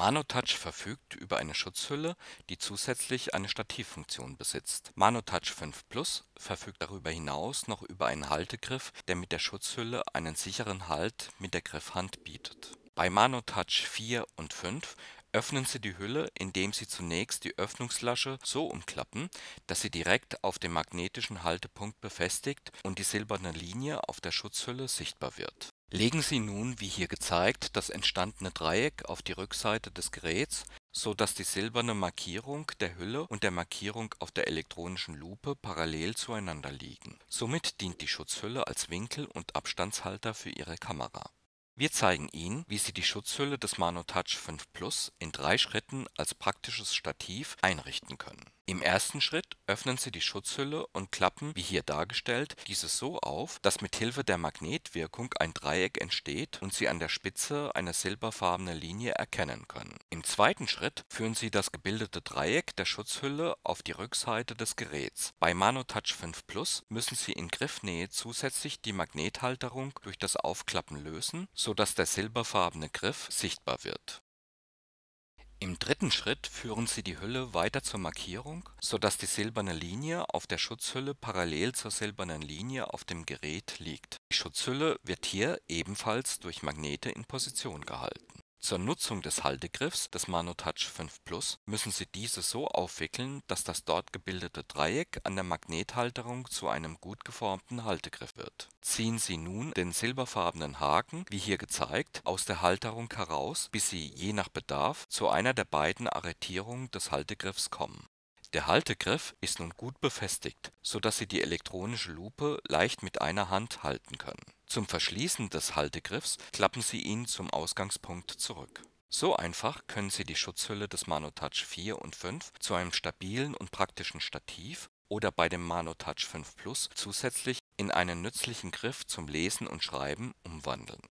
ManoTouch verfügt über eine Schutzhülle, die zusätzlich eine Stativfunktion besitzt. ManoTouch 5 Plus verfügt darüber hinaus noch über einen Haltegriff, der mit der Schutzhülle einen sicheren Halt mit der Griffhand bietet. Bei ManoTouch 4 und 5 öffnen Sie die Hülle, indem Sie zunächst die Öffnungslasche so umklappen, dass sie direkt auf dem magnetischen Haltepunkt befestigt und die silberne Linie auf der Schutzhülle sichtbar wird Legen Sie nun wie hier gezeigt das entstandene Dreieck auf die Rückseite des Geräts, so dass die silberne Markierung der Hülle und der Markierung auf der elektronischen Lupe parallel zueinander liegen. Somit dient die Schutzhülle als Winkel und Abstandshalter für Ihre Kamera. Wir zeigen Ihnen, wie Sie die Schutzhülle des ManoTouch 5 Plus in drei Schritten als praktisches Stativ einrichten können im ersten Schritt öffnen Sie die Schutzhülle und klappen, wie hier dargestellt, diese so auf, dass mit Hilfe der Magnetwirkung ein Dreieck entsteht und Sie an der Spitze eine silberfarbene Linie erkennen können. Im zweiten Schritt führen Sie das gebildete Dreieck der Schutzhülle auf die Rückseite des Geräts. Bei ManoTouch 5 Plus müssen Sie in Griffnähe zusätzlich die Magnethalterung durch das Aufklappen lösen, sodass der silberfarbene Griff sichtbar wird. Im dritten Schritt führen sie die Hülle weiter zur Markierung, sodass die silberne Linie auf der Schutzhülle parallel zur silbernen Linie auf dem Gerät liegt. Die Schutzhülle wird hier ebenfalls durch Magnete in Position gehalten zur Nutzung des Haltegriffs des ManoTouch 5 Plus müssen Sie diese so aufwickeln, dass das dort gebildete Dreieck an der Magnethalterung zu einem gut geformten Haltegriff wird. Ziehen Sie nun den silberfarbenen Haken, wie hier gezeigt, aus der Halterung heraus, bis Sie je nach Bedarf zu einer der beiden Arretierungen des Haltegriffs kommen. Der Haltegriff ist nun gut befestigt, sodass Sie die elektronische Lupe leicht mit einer Hand halten können zum Verschließen des Haltegriffs klappen Sie ihn zum Ausgangspunkt zurück. So einfach können Sie die Schutzhülle des ManoTouch 4 und 5 zu einem stabilen und praktischen Stativ oder bei dem ManoTouch 5 Plus zusätzlich in einen nützlichen Griff zum Lesen und Schreiben umwandeln